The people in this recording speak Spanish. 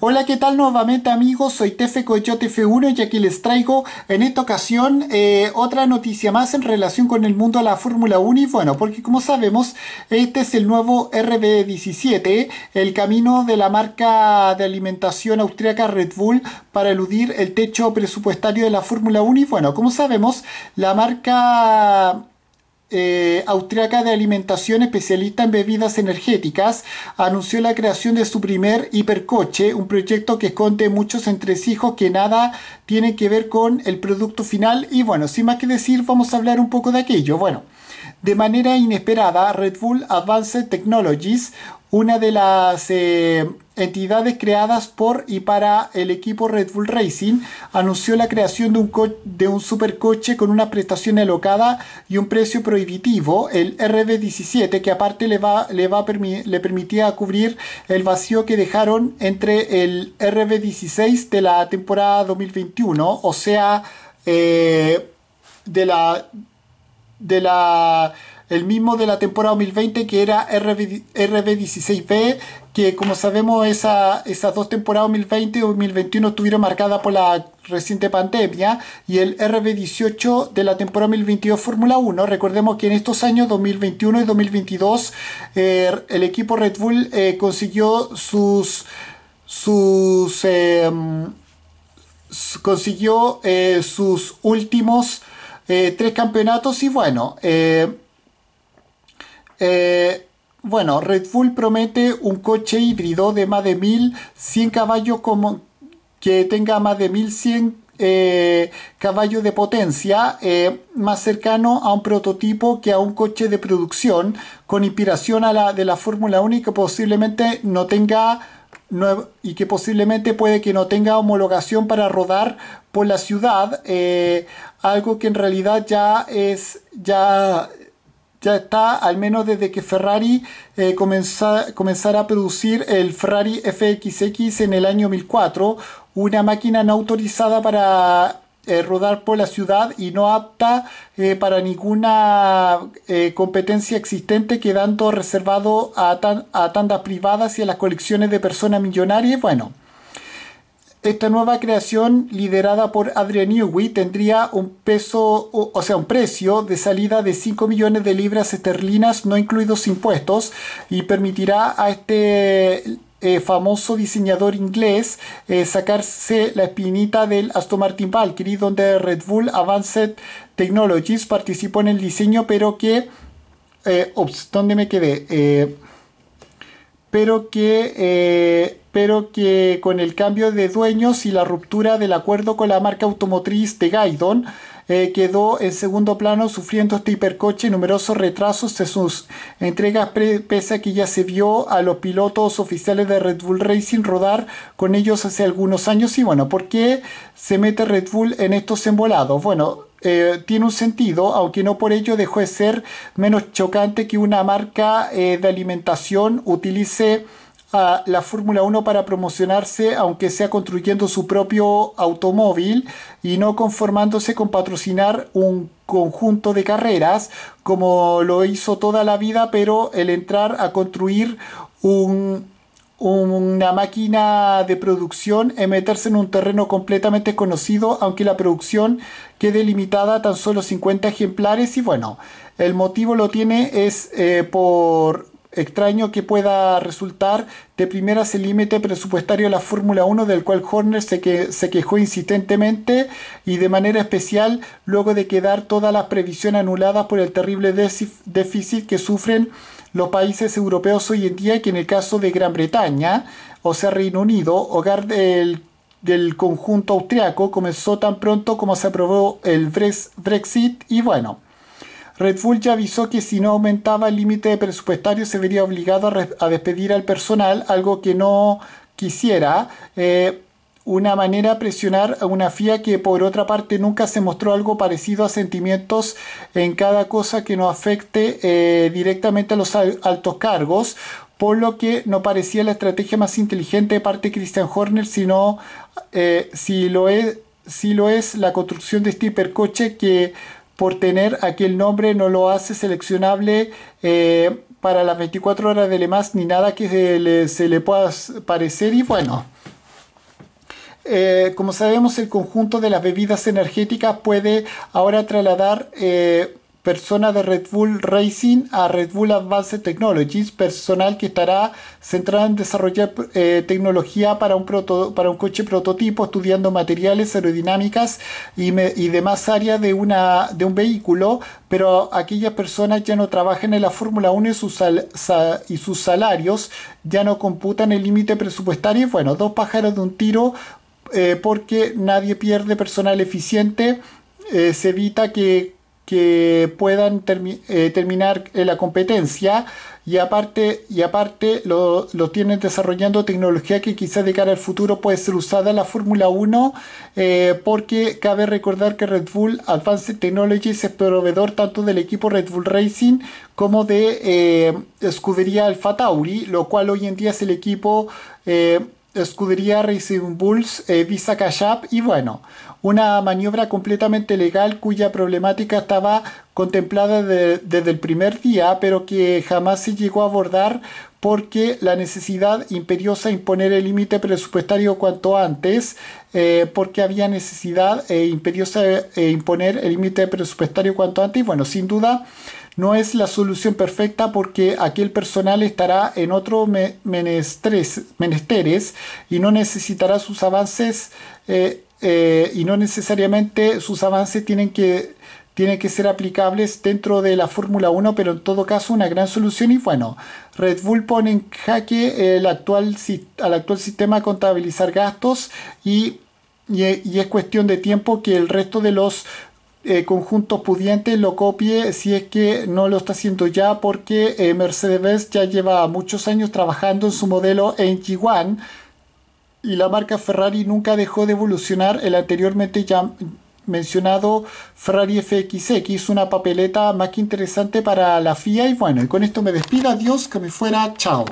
Hola, ¿qué tal nuevamente amigos? Soy Tefe Coyote F1 y aquí les traigo en esta ocasión eh, otra noticia más en relación con el mundo de la Fórmula 1 y bueno, porque como sabemos, este es el nuevo RB17, el camino de la marca de alimentación austríaca Red Bull para eludir el techo presupuestario de la Fórmula 1 y bueno, como sabemos, la marca eh, austriaca de alimentación especialista en bebidas energéticas, anunció la creación de su primer hipercoche, un proyecto que esconde muchos entresijos que nada tienen que ver con el producto final. Y bueno, sin más que decir, vamos a hablar un poco de aquello. Bueno, de manera inesperada, Red Bull Advanced Technologies, una de las... Eh, entidades creadas por y para el equipo Red Bull Racing, anunció la creación de un, de un supercoche con una prestación alocada y un precio prohibitivo, el RB17, que aparte le, va, le, va permitía cubrir el vacío que dejaron entre el RB16 de la temporada 2021, o sea, eh, de la... De la el mismo de la temporada 2020 que era RB, 16 b que como sabemos esa, esas dos temporadas 2020 y 2021 estuvieron marcadas por la reciente pandemia y el RB18 de la temporada 2022 Fórmula 1. Recordemos que en estos años 2021 y 2022 eh, el equipo Red Bull eh, consiguió sus... sus em, consiguió eh, sus últimos tres campeonatos y bueno eh, bueno, Red Bull promete un coche híbrido de más de 1100 caballos como que tenga más de 1100 eh, caballos de potencia, eh, más cercano a un prototipo que a un coche de producción, con inspiración a la de la Fórmula 1 y que posiblemente no tenga y que posiblemente puede que no tenga homologación para rodar por la ciudad, algo que en realidad ya es ya ya está, al menos desde que Ferrari eh, comenzara, a producir el Ferrari FXX en el año 2004, una máquina no autorizada para eh, rodar por la ciudad y no apta eh, para ninguna competencia existente, quedando reservado a, a tandas privadas y a las colecciones de personas millonarias. Bueno, esta nueva creación liderada por Adrian Newey tendría un peso, o, sea, un precio de salida de 5 millones de libras esterlinas no incluidos impuestos y permitirá a este eh, famoso diseñador inglés eh, sacarse la espinita del Aston Martin Valkyrie donde Red Bull Advanced Technologies participó en el diseño pero que eh, ¿dónde me quedé? pero que, eh, pero que con el cambio de dueños y la ruptura del acuerdo con la marca automotriz de Gaidon, eh, quedó en segundo plano sufriendo este hipercoche y numerosos retrasos de sus entregas pese a que ya se vio a los pilotos oficiales de Red Bull Racing rodar con ellos hace algunos años y bueno, ¿por qué se mete Red Bull en estos embolados? Bueno, eh, tiene un sentido, aunque no por ello dejó de ser menos chocante que una marca eh, de alimentación utilice a la Fórmula 1 para promocionarse, aunque sea construyendo su propio automóvil y no conformándose con patrocinar un conjunto de carreras como lo hizo toda la vida, pero el entrar a construir un una máquina de producción en meterse en un terreno completamente conocido, aunque la producción quede limitada a tan solo 50 ejemplares y bueno, el motivo lo tiene es eh, por extraño que pueda resultar, de primeras el límite presupuestario de la Fórmula 1 del cual Horner se, que, se quejó insistentemente y de manera especial luego de quedar todas las previsiones anuladas por el terrible déficit que sufren los países europeos hoy en día, que en el caso de Gran Bretaña, o sea, Reino Unido, hogar del, conjunto austriaco, comenzó tan pronto como se aprobó el Brexit y bueno. Red Bull ya avisó que si no aumentaba el límite presupuestario se vería obligado a, despedir al personal, algo que no quisiera. Eh, una manera de presionar a una FIA que por otra parte nunca se mostró algo parecido a sentimientos en cada cosa que nos afecte eh, directamente a los altos cargos, por lo que no parecía la estrategia más inteligente de parte de Christian Horner, sino eh, si, lo es, si lo es la construcción de este hipercoche que por tener aquel nombre no lo hace seleccionable. Eh, para las 24 horas de Le Mans ni nada que se le, se le pueda parecer y bueno, eh, como sabemos, el conjunto de las bebidas energéticas puede ahora trasladar eh, personas de Red Bull Racing a Red Bull Advanced Technologies, personal que estará centrado en desarrollar eh, tecnología para un, coche prototipo, estudiando materiales, aerodinámicas y, demás áreas de, un vehículo, pero aquellas personas ya no trabajan en la Fórmula 1 y sus, y sus salarios ya no computan el límite presupuestario. Bueno, dos pájaros de un tiro eh, porque nadie pierde personal eficiente, eh, se evita que, puedan eh, terminar la competencia y aparte, y aparte lo, tienen desarrollando tecnología que quizás de cara al futuro puede ser usada en la Fórmula 1 porque cabe recordar que Red Bull Advanced Technologies es proveedor tanto del equipo Red Bull Racing como de escudería Alfa Tauri, lo cual hoy en día es el equipo escudería Racing Bulls, Visa eh, Cash App y bueno, una maniobra completamente legal cuya problemática estaba contemplada desde el primer día, pero que jamás se llegó a abordar porque la necesidad imperiosa imponer el límite presupuestario cuanto antes, eh, porque había necesidad eh, imperiosa imponer el límite presupuestario cuanto antes, y bueno, sin duda no es la solución perfecta porque aquel personal estará en otro menesteres, y no necesitará sus avances eh, eh, y no necesariamente sus avances tienen que que ser aplicables dentro de la Fórmula 1, pero en todo caso una gran solución. Y bueno, Red Bull pone en jaque el actual, al actual sistema contabilizar gastos y es cuestión de tiempo que el resto de los conjuntos eh, conjunto pudiente lo copie si es que no lo está haciendo ya porque eh, Mercedes-Benz ya lleva muchos años trabajando en su modelo en 1 y la marca Ferrari nunca dejó de evolucionar el anteriormente ya mencionado Ferrari FXX, una papeleta más que interesante para la FIA y bueno, y con esto me despido, adiós, que me fuera, chao.